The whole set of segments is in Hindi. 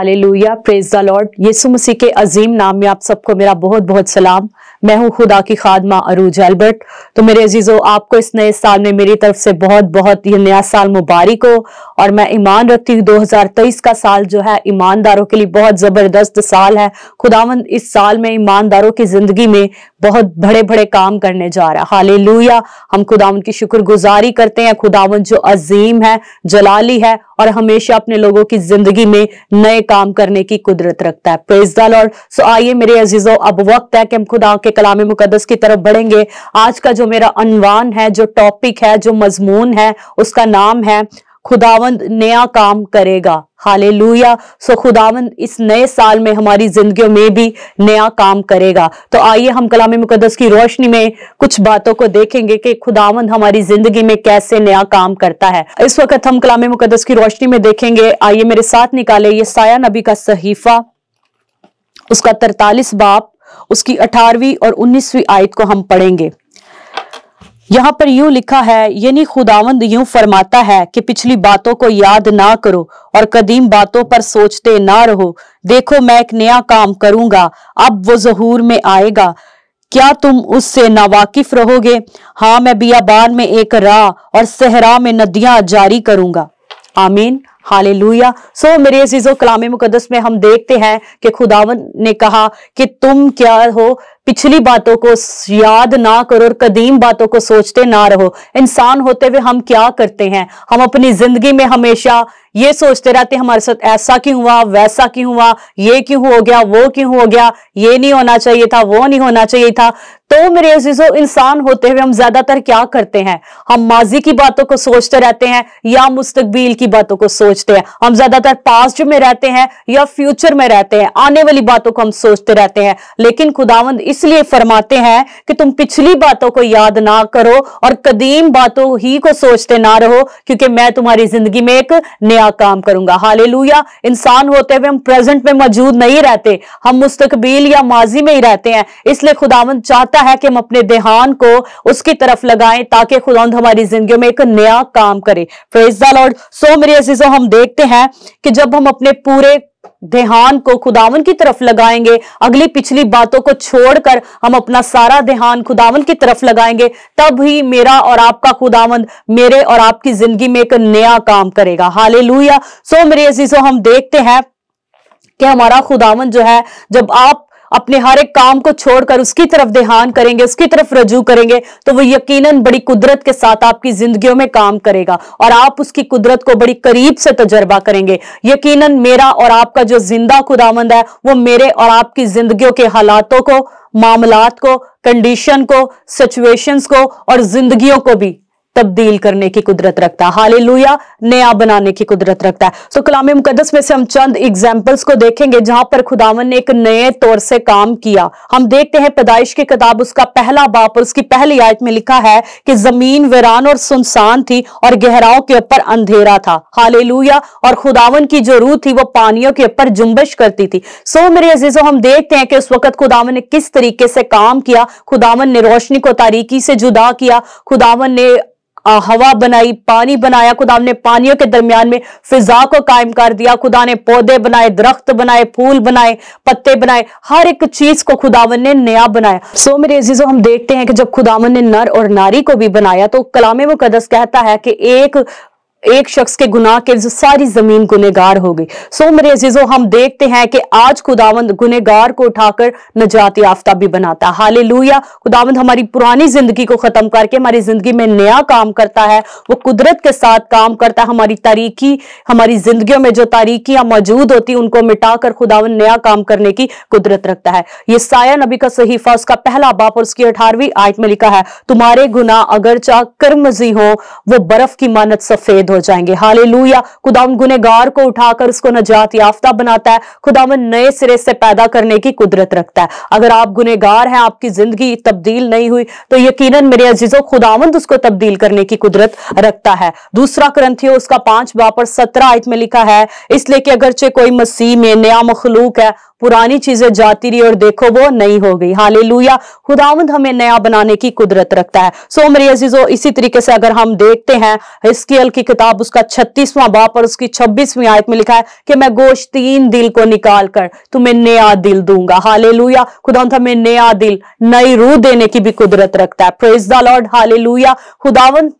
hallelujah praise the Lord Yeshu Masih के अजीम नाम में आप सबको मेरा बहुत बहुत सलाम मैं हूं खुदा की खादमा अरूज अल्बर्ट तो मेरे अजीज़ो आपको इस नए साल में मेरी तरफ से बहुत बहुत ये नया साल मुबारक हो और मैं ईमान रखती हूँ 2023 का साल जो है ईमानदारों के लिए बहुत ज़बरदस्त साल है खुदावन इस साल में ईमानदारों की ज़िंदगी में बहुत बड़े बड़े काम करने जा रहा है हाल हम खुदावन की शुक्रगुजारी करते हैं खुदावन जो अजीम है जलाली है और हमेशा अपने लोगों की जिंदगी में नए काम करने की कुदरत रखता है प्रेज द लॉर्ड सो आइए मेरे अजीजों अब वक्त है कि हम खुदा के के कलाम मुकदस की तरफ बढ़ेंगे आज का जो मेरा अनवान है जो टॉपिक है जो मजमून है उसका नाम है खुदावंद नया काम करेगा हाले लुया सो खुदावंद इस नए साल में हमारी जिंदगी में भी नया काम करेगा तो आइए हम कलाम मुकदस की रोशनी में कुछ बातों को देखेंगे कि खुदावंद हमारी जिंदगी में कैसे नया काम करता है इस वक्त हम कलाम मुकदस की रोशनी में देखेंगे आइए मेरे साथ निकाले ये साया नबी का सहीफा उसका तरतालीस बाप उसकी अठारहवीं और उन्नीसवीं आयत को हम पढ़ेंगे यहाँ पर यूं लिखा है यानी खुदावंद यूं फरमाता है कि पिछली बातों को याद ना करो और कदीम बातों पर सोचते ना रहो देखो मैं एक नया काम करूंगा अब वो जहूर में आएगा क्या तुम उससे नावाकिफ रहोगे हाँ मैं बियाबान में एक राह और सहरा में नदियां जारी करूंगा आमीन हाले लुया सो मेरे अजीजों कलाम मुकदस में हम देखते हैं कि खुदावन ने कहा कि तुम क्या हो पिछली बातों को याद ना करो और कदीम बातों को सोचते ना रहो इंसान होते हुए हम क्या करते हैं हम अपनी जिंदगी में हमेशा ये सोचते रहते हैं हमारे साथ ऐसा क्यों हुआ वैसा क्यों हुआ ये क्यों हो गया वो क्यों हो गया ये नहीं होना चाहिए था वो नहीं होना चाहिए था तो मेरे अजीजो इंसान होते हुए हम ज्यादातर क्या करते हैं हम माजी की बातों को सोचते रहते हैं या मुस्तकबिल की बातों को सोचते हैं हम ज्यादातर पास्ट में रहते हैं या फ्यूचर में रहते हैं आने वाली बातों को हम सोचते रहते हैं लेकिन खुदावंद इसलिए फरमाते हैं कि तुम पिछली बातों को याद ना करो और कदीम बातों ही को सोचते ना रहो क्योंकि मैं तुम्हारी जिंदगी में एक नया काम करूंगा हाल इंसान होते हुए हम प्रेजेंट में मौजूद नहीं रहते हम मुस्तकबिल या माजी में ही रहते हैं इसलिए खुदावंद चाहता मौका है कि हम अपने देहान को उसकी तरफ लगाएं ताकि खुदांद हमारी जिंदगी में एक नया काम करे फ्रेज लॉर्ड सो मेरे अजीजों हम देखते हैं कि जब हम अपने पूरे देहान को खुदावन की तरफ लगाएंगे अगली पिछली बातों को छोड़कर हम अपना सारा देहान खुदावन की तरफ लगाएंगे तब ही मेरा और आपका खुदावन मेरे और आपकी जिंदगी में एक नया काम करेगा हाल लुहिया सो मेरे अजीजों हम देखते हैं कि हमारा खुदावन जो है जब आप अपने हर एक काम को छोड़कर उसकी तरफ ध्यान करेंगे उसकी तरफ रजू करेंगे तो वो यकीनन बड़ी कुदरत के साथ आपकी जिंदगियों में काम करेगा और आप उसकी कुदरत को बड़ी करीब से तजर्बा करेंगे यकीनन मेरा और आपका जो जिंदा खुदामंद है वो मेरे और आपकी जिंदगियों के हालातों को मामलात को कंडीशन को सिचुएशंस को और जिंदगियों को भी तब्दील करने की कुदरत रखता है हाल नया बनाने की कुदरत रखता है सो कलाम मुकदस में से हम चंद एग्जाम्पल्स को देखेंगे जहां पर खुदावन ने एक नए तौर से काम किया हम देखते हैं पैदाइश की किताब उसका पहला बाप और उसकी पहली आयत में लिखा है कि जमीन वीरान और सुनसान थी और गहराओं के ऊपर अंधेरा था हाल और खुदावन की जो रूह थी वो पानियों के ऊपर जुम्बश करती थी सो मेरे अजीजों हम देखते हैं कि उस वक्त खुदावन ने किस तरीके से काम किया खुदावन ने रोशनी को तारीकी से जुदा किया खुदावन ने हवा बनाई पानी बनाया खुदा ने पानियों के दरमियान में फिजा को कायम कर दिया खुदा ने पौधे बनाए दरख्त बनाए फूल बनाए पत्ते बनाए हर एक चीज को खुदावन ने नया बनाया सो मेरे अजीजों हम देखते हैं कि जब खुदावन ने नर और नारी को भी बनाया तो कलाम मुकदस कहता है कि एक एक शख्स के गुनाह के सारी जमीन गुनेगार हो गई सो मेरे अजीजों हम देखते हैं कि आज खुदावंद गुनेगार को उठाकर नजात याफ्ता भी बनाता है हाले लूया खुदावंद हमारी पुरानी जिंदगी को खत्म करके हमारी जिंदगी में नया काम करता है वो कुदरत के साथ काम करता है हमारी तारीखी हमारी जिंदगी में जो तारीखियां मौजूद होती उनको मिटाकर खुदावंद नया काम करने की कुदरत रखता है ये साया नबी का सहीफा उसका पहला बाप और उसकी अठारहवीं आयत में लिखा है तुम्हारे गुना अगर चाह कर्मजी हो वो बर्फ की मानत सफेद हो जाएंगे हाले लूया खुदावन गुनेगार को उठाकर उसको नजात याफ्ता बनाता है खुदावन नए सिरे से पैदा करने की कुदरत रखता है अगर आप गुनेगार हैं आपकी जिंदगी तब्दील नहीं हुई तो यकीन मेरे अजीजों खुदावंद उसको तब्दील करने की कुदरत रखता है दूसरा ग्रंथियों उसका पांच बापर सत्रह आयत में लिखा है इसलिए कि अगरचे कोई मसीह में नया मखलूक है पुरानी चीजें जाती रही और देखो वो नहीं हो गई हाले लुया खुदावंद हमें नया बनाने की कुदरत रखता है सो मेरे अजीजों इसी तरीके से अगर हम देखते हैं हिस्कियल की किताब उसका छत्तीसवां बाप और उसकी छब्बीसवीं आयत में लिखा है कि मैं गोश्तीन दिल को निकाल कर तुम्हें नया दिल दूंगा हाले लुया खुदावंत हमें नया दिल नई रूह देने की भी कुदरत रखता है प्रेज द लॉर्ड हाले लुया खुदावंत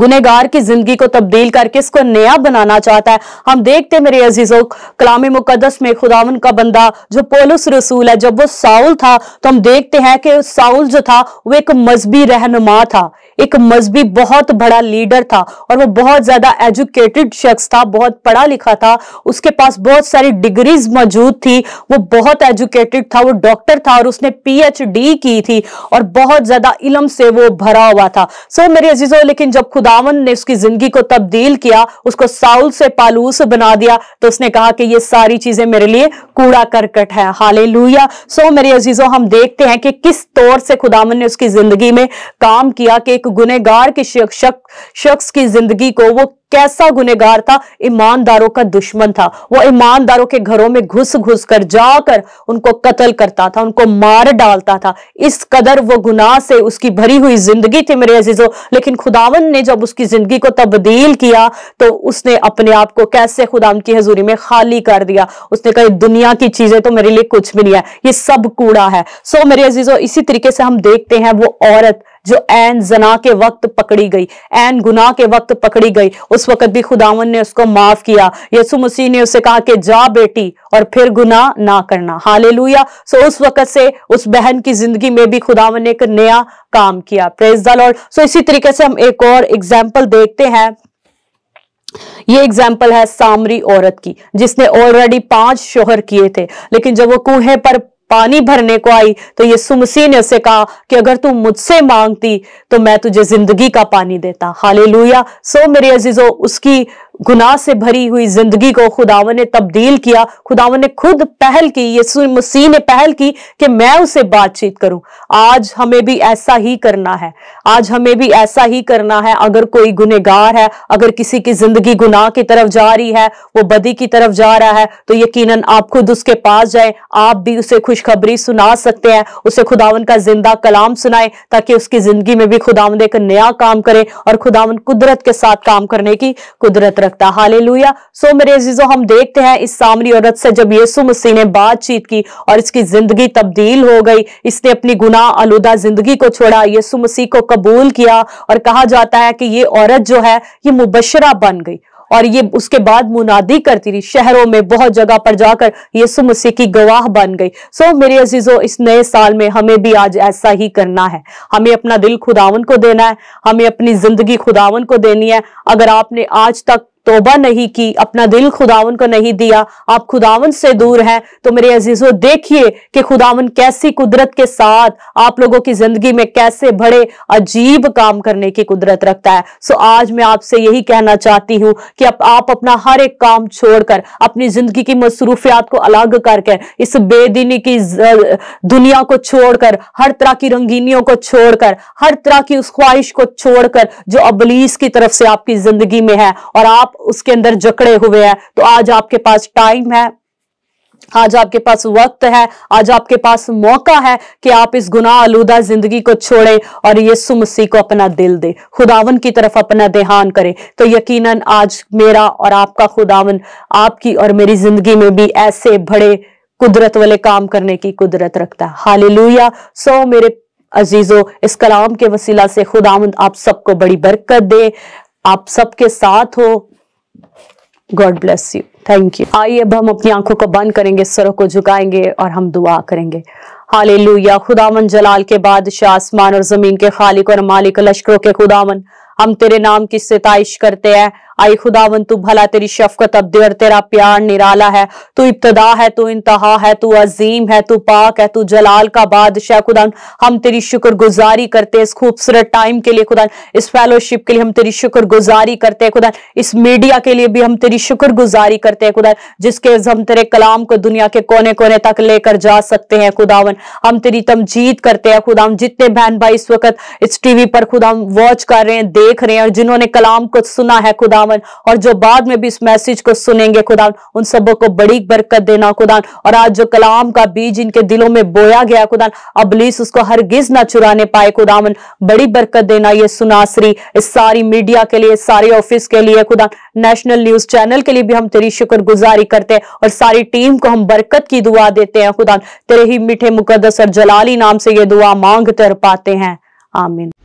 गुनेगार की जिंदगी को तब्दील करके इसको नया बनाना चाहता है हम देखते मेरे अजीजों कलामी मुकदस में खुदावन का बंदा जो पोलस रसूल है जब वो साउल था तो हम देखते हैं कि साउल जो था वो एक मजहबी रहनुमा था एक मजहबी बहुत बड़ा लीडर था और वो बहुत ज्यादा एजुकेटेड शख्स था बहुत पढ़ा लिखा था उसके पास बहुत सारी डिग्रीज मौजूद थी वो बहुत एजुकेटेड था वो डॉक्टर था और उसने डी की थी और बहुत ज्यादा इलम से वो भरा हुआ था सो मेरे अजीजों लेकिन जब खुद खुदावन ने उसकी जिंदगी को तब्दील किया उसको साउल से पालूस बना दिया तो उसने कहा कि ये सारी चीजें मेरे लिए कूड़ा करकट है हाले सो मेरे अजीजों हम देखते हैं कि किस तौर से खुदावन ने उसकी जिंदगी में काम किया कि एक गुनेगार के शख्स की जिंदगी को वो कैसा गुनेगार था ईमानदारों का दुश्मन था वो ईमानदारों के घरों में घुस घुस कर जाकर उनको कत्ल करता था उनको मार डालता था इस कदर वो गुनाह से उसकी भरी हुई जिंदगी थी मेरे अजीजों लेकिन खुदावन ने जब उसकी जिंदगी को तब्दील किया तो उसने अपने आप को कैसे खुदाम की हजूरी में खाली कर दिया उसने कहा दुनिया की चीजें तो मेरे लिए कुछ भी नहीं है ये सब कूड़ा है सो मेरे अजीजों इसी तरीके से हम देखते हैं वो औरत जो एन जना के वक्त पकड़ी गई एन गुनाह के वक्त पकड़ी गई उस वक्त भी खुदावन ने उसको माफ किया यसु मसीह ने उसे कहा कि जा बेटी और फिर गुनाह ना करना लुया सो उस वक्त से उस बहन की जिंदगी में भी खुदावन ने एक नया काम किया प्रेज द लॉर्ड सो इसी तरीके से हम एक और एग्जाम्पल देखते हैं ये एग्जाम्पल है सामरी औरत की जिसने ऑलरेडी पांच शोहर किए थे लेकिन जब वो कुहे पर पानी भरने को आई तो यीशु मसीह ने उसे कहा कि अगर तू मुझसे मांगती तो मैं तुझे जिंदगी का पानी देता हाले सो मेरे अजीजों उसकी गुनाह से भरी हुई जिंदगी को खुदावन ने तब्दील किया खुदावन ने खुद पहल की यसु मसीह ने पहल की कि मैं उसे बातचीत करूं आज हमें भी ऐसा ही करना है आज हमें भी ऐसा ही करना है अगर कोई गुनेगार है अगर किसी की जिंदगी गुनाह की तरफ जा रही है वो बदी की तरफ जा रहा है तो यकीन आप खुद उसके पास जाए आप भी उसे खुशखबरी सुना सकते हैं उसे खुदावन का जिंदा कलाम सुनाए ताकि उसकी जिंदगी में भी खुदावन एक नया काम करे और खुदावन कुदरत के साथ काम करने की कुदरत रखता हाले लुया सो मेरे अजीजों हम देखते हैं इस सामरी औरत से जब येसु मसीह ने बातचीत की और इसकी जिंदगी तब्दील हो गई इसने अपनी गुनाह आलूदा जिंदगी को छोड़ा येसु मसीह को कबूल किया और कहा जाता है कि ये औरत जो है ये मुबशरा बन गई और ये उसके बाद मुनादी करती रही शहरों में बहुत जगह पर जाकर यीशु मसीह की गवाह बन गई सो मेरे अजीजों इस नए साल में हमें भी आज ऐसा ही करना है हमें अपना दिल खुदावन को देना है हमें अपनी जिंदगी खुदावन को देनी है अगर आपने आज तक तोबा नहीं की अपना दिल खुदावन को नहीं दिया आप खुदावन से दूर हैं तो मेरे अजीजों देखिए कि खुदावन कैसी कुदरत के साथ आप लोगों की जिंदगी में कैसे बड़े अजीब काम करने की कुदरत रखता है सो आज मैं आपसे यही कहना चाहती हूँ कि आप, आप अपना हर एक काम छोड़कर अपनी जिंदगी की मसरूफियात को अलग करके इस बेदिनी की दुनिया को छोड़कर हर तरह की रंगीनियों को छोड़कर हर तरह की उस ख्वाहिश को छोड़कर जो अबलीस की तरफ से आपकी जिंदगी में है और आप आप उसके अंदर जकड़े हुए हैं तो आज आपके पास टाइम है आज आपके पास वक्त है आज आपके पास मौका है कि आप इस गुनाह आलूदा जिंदगी को छोड़ें और यीशु मसीह को अपना दिल दे खुदावन की तरफ अपना देहान करें तो यकीनन आज मेरा और आपका खुदावन आपकी और मेरी जिंदगी में भी ऐसे बड़े कुदरत वाले काम करने की कुदरत रखता है लुया सो मेरे अजीजों इस कलाम के वसीला से खुदावन आप सबको बड़ी बरकत दे आप सबके साथ हो God bless you thank you आइए अब हम अपनी आंखों को बंद करेंगे सरों को झुकाएंगे और हम दुआ करेंगे हाले लुया खुदामन जलाल के बाद आसमान और जमीन के खालिक और मालिक लश्करों के खुदामन हम तेरे नाम की सताइश करते हैं आई खुदावन तू भला तेरी शफकत देर तेरा प्यार निराला है तू इब्तदा है तू इंतहा है तू अजीम है तू पाक है तू जलाल का बादशाह खुदा हम तेरी शुक्र गुजारी करते हैं इस खूबसूरत टाइम के लिए खुदा इस फेलोशिप के लिए हम तेरी शुक्र गुजारी करते हैं खुदा इस मीडिया के लिए भी हम तेरी शुक्र गुजारी करते हैं खुदा जिसके हम तेरे कलाम को दुनिया के कोने कोने तक लेकर जा सकते हैं खुदावन हम तेरी तमजीद करते हैं खुदा हम जितने बहन भाई इस वक्त इस टीवी पर खुदा हम वॉच कर रहे हैं देख रहे हैं और जिन्होंने कलाम को सुना है खुदावन खुदावन और जो बाद में भी इस मैसेज को सुनेंगे खुदावन उन सबों को बड़ी बरकत देना खुदान और आज जो कलाम का बीज इनके दिलों में बोया गया खुदान अबलीस उसको हर गिज ना चुराने पाए खुदावन बड़ी बरकत देना ये सुनासरी इस सारी मीडिया के लिए सारे ऑफिस के लिए खुदा नेशनल न्यूज चैनल के लिए भी हम तेरी शुक्रगुजारी करते हैं और सारी टीम को हम बरकत की दुआ देते हैं खुदा तेरे ही मीठे मुकदस और जलाली नाम से ये दुआ मांगते और पाते हैं आमिन